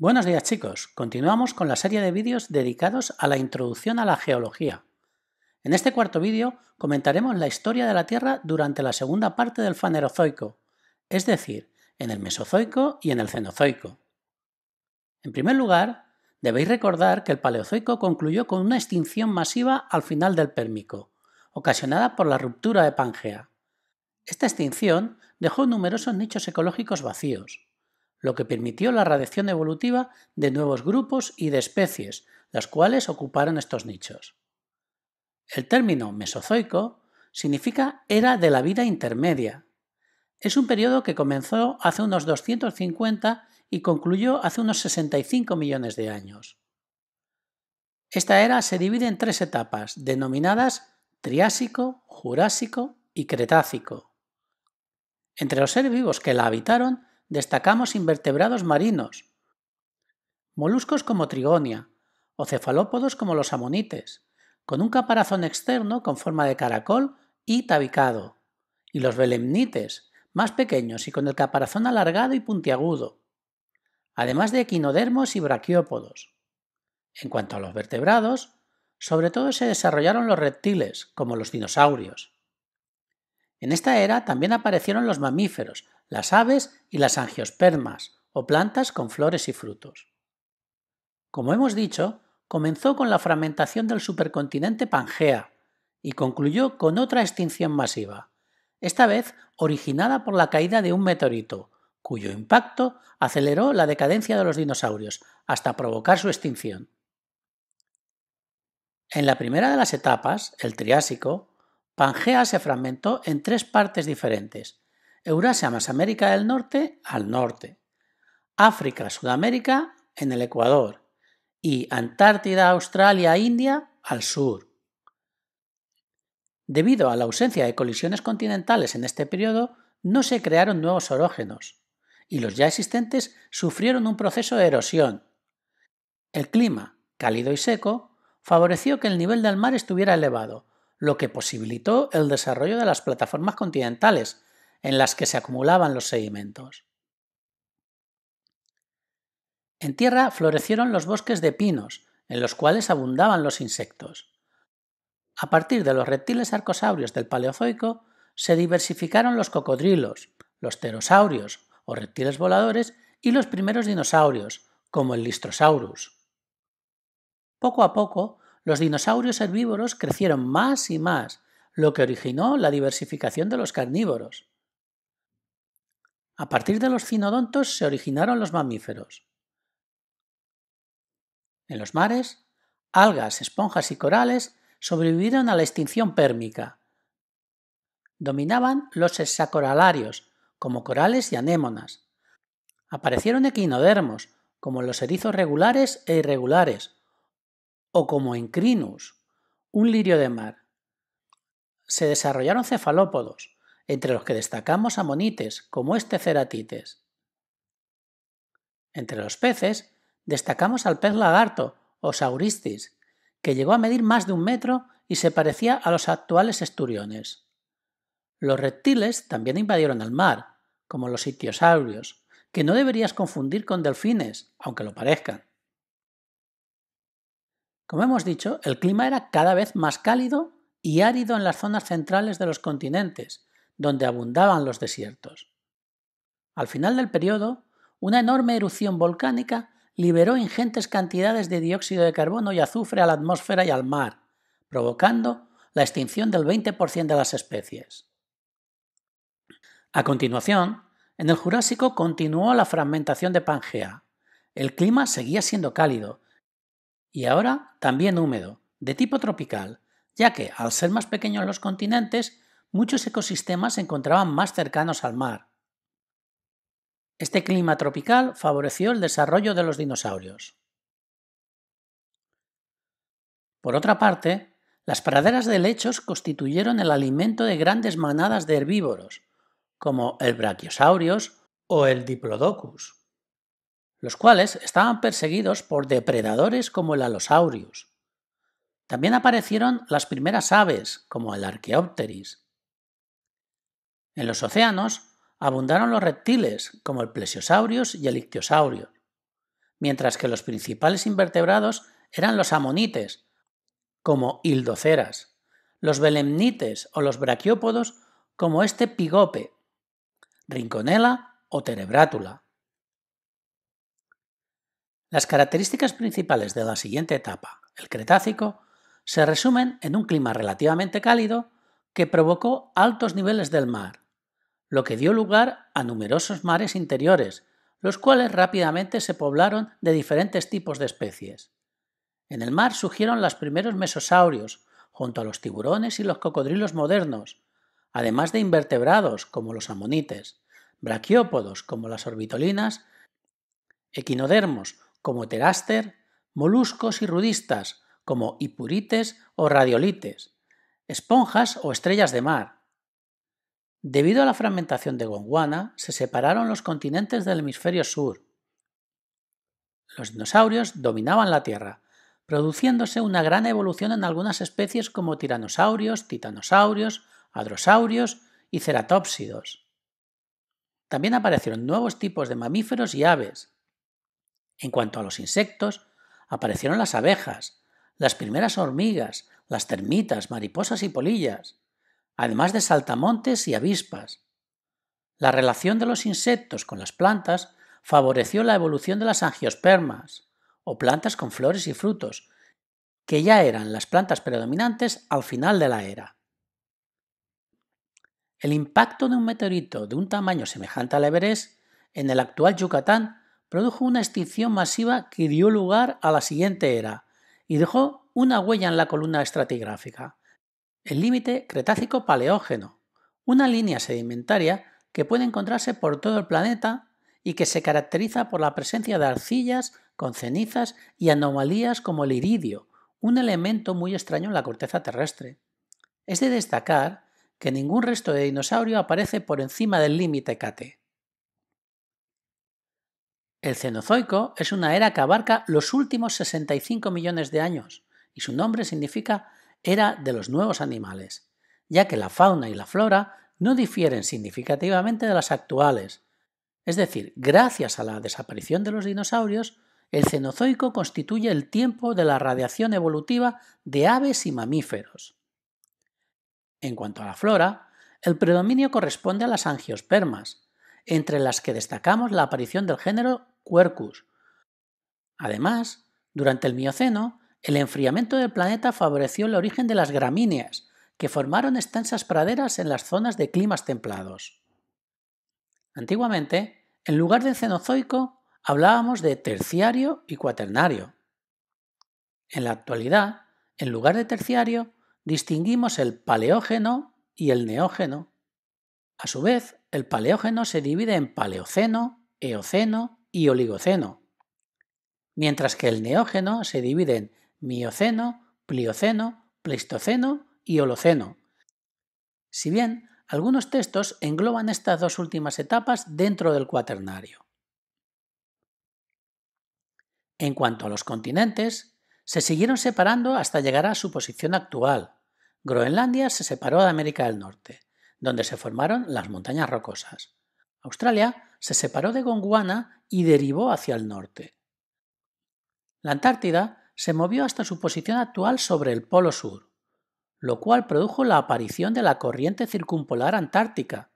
Buenos días chicos, continuamos con la serie de vídeos dedicados a la introducción a la geología. En este cuarto vídeo comentaremos la historia de la Tierra durante la segunda parte del Fanerozoico, es decir, en el Mesozoico y en el Cenozoico. En primer lugar, debéis recordar que el Paleozoico concluyó con una extinción masiva al final del Pérmico, ocasionada por la ruptura de Pangea. Esta extinción dejó numerosos nichos ecológicos vacíos, lo que permitió la radiación evolutiva de nuevos grupos y de especies, las cuales ocuparon estos nichos. El término Mesozoico significa era de la vida intermedia. Es un periodo que comenzó hace unos 250 y concluyó hace unos 65 millones de años. Esta era se divide en tres etapas, denominadas Triásico, Jurásico y Cretácico. Entre los seres vivos que la habitaron destacamos invertebrados marinos, moluscos como trigonia, o cefalópodos como los amonites, con un caparazón externo con forma de caracol y tabicado, y los belemnites, más pequeños y con el caparazón alargado y puntiagudo, además de equinodermos y braquiópodos. En cuanto a los vertebrados, sobre todo se desarrollaron los reptiles, como los dinosaurios. En esta era también aparecieron los mamíferos, las aves y las angiospermas, o plantas con flores y frutos. Como hemos dicho, comenzó con la fragmentación del supercontinente Pangea y concluyó con otra extinción masiva, esta vez originada por la caída de un meteorito, cuyo impacto aceleró la decadencia de los dinosaurios hasta provocar su extinción. En la primera de las etapas, el Triásico, Pangea se fragmentó en tres partes diferentes, Eurasia más América del Norte al norte, África, Sudamérica en el Ecuador y Antártida, Australia, India al sur. Debido a la ausencia de colisiones continentales en este periodo, no se crearon nuevos orógenos y los ya existentes sufrieron un proceso de erosión. El clima, cálido y seco, favoreció que el nivel del mar estuviera elevado, lo que posibilitó el desarrollo de las plataformas continentales, en las que se acumulaban los sedimentos. En tierra florecieron los bosques de pinos, en los cuales abundaban los insectos. A partir de los reptiles arcosaurios del Paleozoico, se diversificaron los cocodrilos, los pterosaurios o reptiles voladores y los primeros dinosaurios, como el Listrosaurus. Poco a poco, los dinosaurios herbívoros crecieron más y más, lo que originó la diversificación de los carnívoros. A partir de los cinodontos se originaron los mamíferos. En los mares, algas, esponjas y corales sobrevivieron a la extinción pérmica. Dominaban los hexacoralarios, como corales y anémonas. Aparecieron equinodermos, como los erizos regulares e irregulares, o como crinus, un lirio de mar. Se desarrollaron cefalópodos, entre los que destacamos amonites, como este ceratites. Entre los peces, destacamos al pez lagarto, o sauristis, que llegó a medir más de un metro y se parecía a los actuales esturiones. Los reptiles también invadieron el mar, como los itiosaurios, que no deberías confundir con delfines, aunque lo parezcan. Como hemos dicho, el clima era cada vez más cálido y árido en las zonas centrales de los continentes, donde abundaban los desiertos. Al final del periodo, una enorme erupción volcánica liberó ingentes cantidades de dióxido de carbono y azufre a la atmósfera y al mar, provocando la extinción del 20% de las especies. A continuación, en el Jurásico continuó la fragmentación de Pangea. El clima seguía siendo cálido y ahora también húmedo, de tipo tropical, ya que, al ser más pequeño en los continentes, muchos ecosistemas se encontraban más cercanos al mar. Este clima tropical favoreció el desarrollo de los dinosaurios. Por otra parte, las praderas de lechos constituyeron el alimento de grandes manadas de herbívoros, como el Brachiosaurius o el diplodocus, los cuales estaban perseguidos por depredadores como el alosaurius. También aparecieron las primeras aves, como el arqueópteris, en los océanos abundaron los reptiles como el plesiosaurios y el ictiosaurio, mientras que los principales invertebrados eran los amonites, como hildoceras, los belemnites o los braquiópodos, como este pigope, rinconela o terebrátula. Las características principales de la siguiente etapa, el Cretácico, se resumen en un clima relativamente cálido que provocó altos niveles del mar, lo que dio lugar a numerosos mares interiores, los cuales rápidamente se poblaron de diferentes tipos de especies. En el mar surgieron los primeros mesosaurios, junto a los tiburones y los cocodrilos modernos, además de invertebrados como los amonites, braquiópodos como las orbitolinas, equinodermos como teráster, moluscos y rudistas como hipurites o radiolites, esponjas o estrellas de mar, Debido a la fragmentación de Gondwana, se separaron los continentes del hemisferio sur. Los dinosaurios dominaban la Tierra, produciéndose una gran evolución en algunas especies como tiranosaurios, titanosaurios, hadrosaurios y ceratópsidos. También aparecieron nuevos tipos de mamíferos y aves. En cuanto a los insectos, aparecieron las abejas, las primeras hormigas, las termitas, mariposas y polillas además de saltamontes y avispas. La relación de los insectos con las plantas favoreció la evolución de las angiospermas, o plantas con flores y frutos, que ya eran las plantas predominantes al final de la era. El impacto de un meteorito de un tamaño semejante al Everest en el actual Yucatán produjo una extinción masiva que dio lugar a la siguiente era y dejó una huella en la columna estratigráfica el límite Cretácico-Paleógeno, una línea sedimentaria que puede encontrarse por todo el planeta y que se caracteriza por la presencia de arcillas con cenizas y anomalías como el iridio, un elemento muy extraño en la corteza terrestre. Es de destacar que ningún resto de dinosaurio aparece por encima del límite Cate. El Cenozoico es una era que abarca los últimos 65 millones de años y su nombre significa era de los nuevos animales, ya que la fauna y la flora no difieren significativamente de las actuales. Es decir, gracias a la desaparición de los dinosaurios, el Cenozoico constituye el tiempo de la radiación evolutiva de aves y mamíferos. En cuanto a la flora, el predominio corresponde a las angiospermas, entre las que destacamos la aparición del género Quercus. Además, durante el Mioceno, el enfriamiento del planeta favoreció el origen de las gramíneas, que formaron extensas praderas en las zonas de climas templados. Antiguamente, en lugar de Cenozoico, hablábamos de terciario y cuaternario. En la actualidad, en lugar de terciario, distinguimos el paleógeno y el neógeno. A su vez, el paleógeno se divide en paleoceno, eoceno y oligoceno, mientras que el neógeno se divide en Mioceno, Plioceno, Pleistoceno y Holoceno. Si bien algunos textos engloban estas dos últimas etapas dentro del cuaternario. En cuanto a los continentes, se siguieron separando hasta llegar a su posición actual. Groenlandia se separó de América del Norte, donde se formaron las montañas rocosas. Australia se separó de Gondwana y derivó hacia el norte. La Antártida se movió hasta su posición actual sobre el Polo Sur, lo cual produjo la aparición de la corriente circumpolar antártica,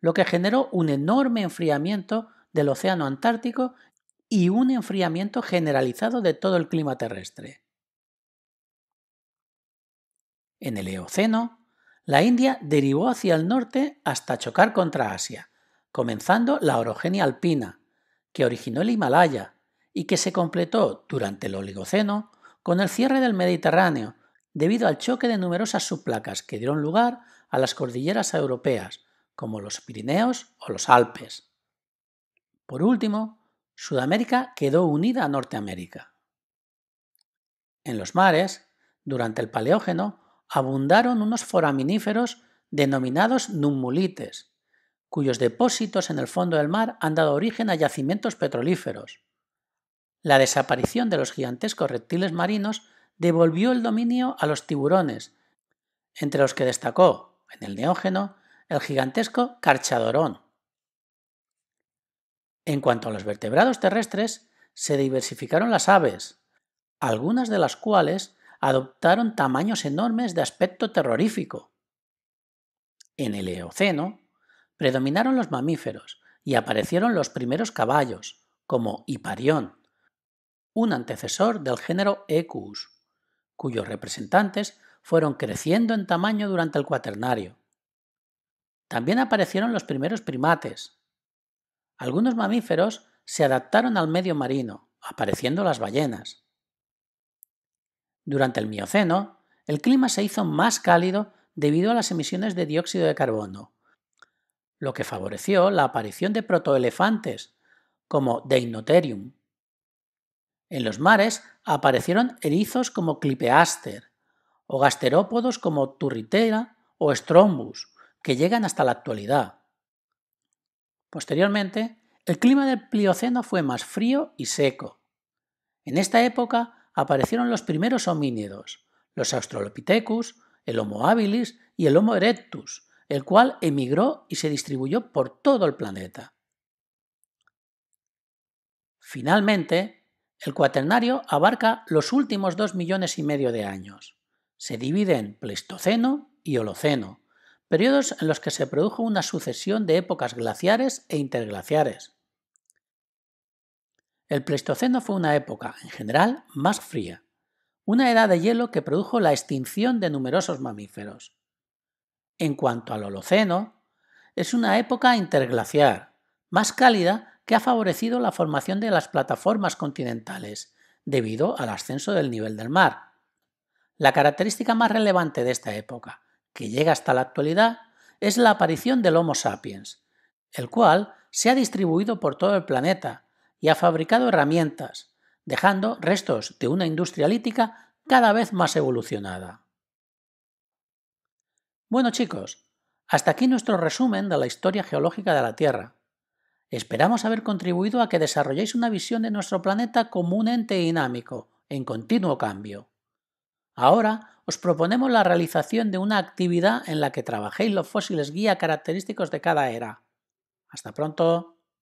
lo que generó un enorme enfriamiento del Océano Antártico y un enfriamiento generalizado de todo el clima terrestre. En el Eoceno, la India derivó hacia el norte hasta chocar contra Asia, comenzando la orogenia alpina, que originó el Himalaya, y que se completó durante el Oligoceno con el cierre del Mediterráneo debido al choque de numerosas subplacas que dieron lugar a las cordilleras europeas, como los Pirineos o los Alpes. Por último, Sudamérica quedó unida a Norteamérica. En los mares, durante el Paleógeno, abundaron unos foraminíferos denominados nummulites, cuyos depósitos en el fondo del mar han dado origen a yacimientos petrolíferos, la desaparición de los gigantescos reptiles marinos devolvió el dominio a los tiburones, entre los que destacó, en el Neógeno, el gigantesco carchadorón. En cuanto a los vertebrados terrestres, se diversificaron las aves, algunas de las cuales adoptaron tamaños enormes de aspecto terrorífico. En el Eoceno, predominaron los mamíferos y aparecieron los primeros caballos, como Hiparión, un antecesor del género Equus, cuyos representantes fueron creciendo en tamaño durante el Cuaternario. También aparecieron los primeros primates. Algunos mamíferos se adaptaron al medio marino, apareciendo las ballenas. Durante el Mioceno, el clima se hizo más cálido debido a las emisiones de dióxido de carbono, lo que favoreció la aparición de protoelefantes como Deinotherium, en los mares aparecieron erizos como clipeaster, o gasterópodos como turritera o strombus, que llegan hasta la actualidad. Posteriormente, el clima del Plioceno fue más frío y seco. En esta época aparecieron los primeros homínidos, los Australopithecus, el Homo habilis y el Homo erectus, el cual emigró y se distribuyó por todo el planeta. Finalmente, el cuaternario abarca los últimos dos millones y medio de años. Se divide en Pleistoceno y Holoceno, periodos en los que se produjo una sucesión de épocas glaciares e interglaciares. El Pleistoceno fue una época, en general, más fría, una edad de hielo que produjo la extinción de numerosos mamíferos. En cuanto al Holoceno, es una época interglaciar, más cálida que ha favorecido la formación de las plataformas continentales, debido al ascenso del nivel del mar. La característica más relevante de esta época, que llega hasta la actualidad, es la aparición del Homo sapiens, el cual se ha distribuido por todo el planeta y ha fabricado herramientas, dejando restos de una industria lítica cada vez más evolucionada. Bueno chicos, hasta aquí nuestro resumen de la historia geológica de la Tierra. Esperamos haber contribuido a que desarrolléis una visión de nuestro planeta como un ente dinámico, en continuo cambio. Ahora os proponemos la realización de una actividad en la que trabajéis los fósiles guía característicos de cada era. Hasta pronto.